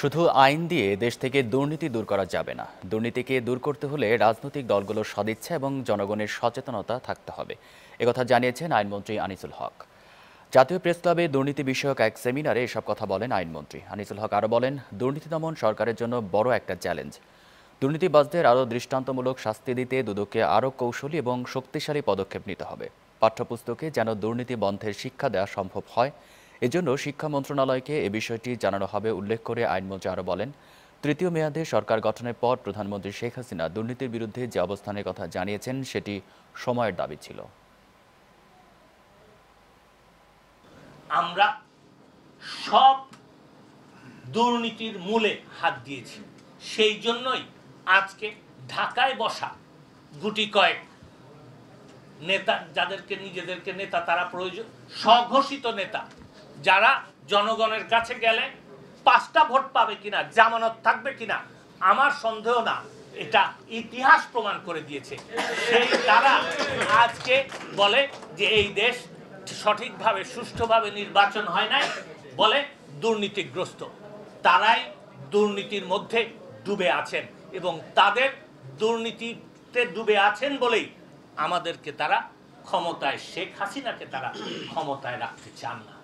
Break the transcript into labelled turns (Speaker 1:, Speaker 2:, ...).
Speaker 1: শুধু আইন দিয়ে দেশ থেকে দুর্নীতি দূর করা যাবে না দুর্নীতিকে দূর করতে হলে রাজনৈতিক দলগুলোর সদিচ্ছা এবং জনগণের সচেতনতা থাকতে হবে একথা জানিয়েছেন আইনমন্ত্রী আনিসুল হক জাতীয় প্রেস ক্লাবে দুর্নীতি বিষয়ক এক সেমিনারে এসব কথা বলেন আইনমন্ত্রী আনিসুল হক আরও বলেন দুর্নীতি দমন সরকারের জন্য বড় একটা চ্যালেঞ্জ দুর্নীতিবাজদের আরও দৃষ্টান্তমূলক শাস্তি দিতে দুদককে আরও কৌশলী এবং শক্তিশালী পদক্ষেপ নিতে হবে পাঠ্যপুস্তকে যেন দুর্নীতি বন্ধের শিক্ষা দেওয়া সম্ভব হয় এজন্য শিক্ষা মন্ত্রণালয়কে এ বিষয়টি জানানো হবে উল্লেখ করে আইনমন্ত্রী আরও বলেন তৃতীয় মেয়াদে সরকার গঠনের পর প্রধানমন্ত্রী শেখ হাসিনা দুর্নীতির বিরুদ্ধে যে অবস্থানের কথা জানিয়েছেন সেটি সময়ের দাবি ছিল
Speaker 2: আমরা সব দুর্নীতির মূলে হাত দিয়েছি সেই জন্যই আজকে ঢাকায় বসা গুটি কয়েক নেতা যাদেরকে নিজেদেরকে নেতা তারা প্রয়োজন স্বঘোষিত নেতা যারা জনগণের কাছে গেলে পাঁচটা ভোট পাবে কিনা জামানত থাকবে কিনা আমার সন্দেহ না এটা ইতিহাস প্রমাণ করে দিয়েছে সেই তারা আজকে বলে যে এই দেশ সঠিকভাবে সুষ্ঠুভাবে নির্বাচন হয় নাই বলে দুর্নীতিগ্রস্ত তারাই দুর্নীতির মধ্যে ডুবে আছেন এবং তাদের দুর্নীতিতে ডুবে আছেন বলেই আমাদেরকে তারা ক্ষমতায় শেখ হাসিনাকে তারা ক্ষমতায় রাখতে চান না